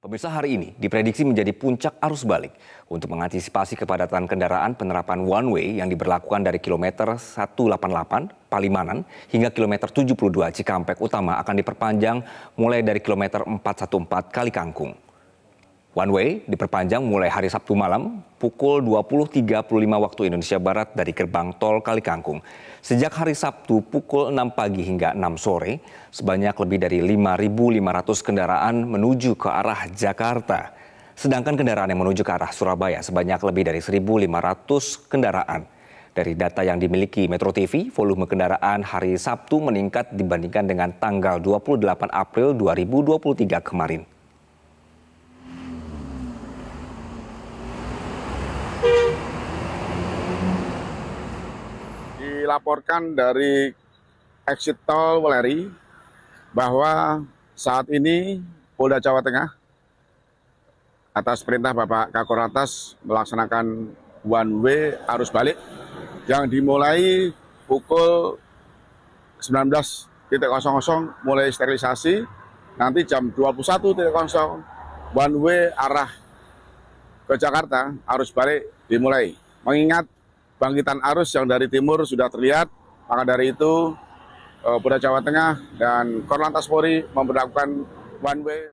Pemirsa hari ini diprediksi menjadi puncak arus balik. Untuk mengantisipasi kepadatan kendaraan penerapan one way yang diberlakukan dari kilometer 188 Palimanan hingga kilometer 72 Cikampek Utama akan diperpanjang mulai dari kilometer 414 Kali Kangkung. One way diperpanjang mulai hari Sabtu malam pukul 20.35 waktu Indonesia Barat dari gerbang tol Kali Kangkung. Sejak hari Sabtu pukul 6 pagi hingga 6 sore, sebanyak lebih dari 5.500 kendaraan menuju ke arah Jakarta. Sedangkan kendaraan yang menuju ke arah Surabaya sebanyak lebih dari 1.500 kendaraan. Dari data yang dimiliki Metro TV, volume kendaraan hari Sabtu meningkat dibandingkan dengan tanggal 28 April 2023 kemarin. dilaporkan dari exit tol Weleri bahwa saat ini Polda Jawa Tengah atas perintah Bapak Kakor melaksanakan one way arus balik yang dimulai pukul 19.00 mulai sterilisasi nanti jam 21.00 one way arah ke Jakarta arus balik dimulai mengingat bangkitan arus yang dari timur sudah terlihat. Maka dari itu, eh, Polda Jawa Tengah dan Korlantas Polri memperlakukan one way.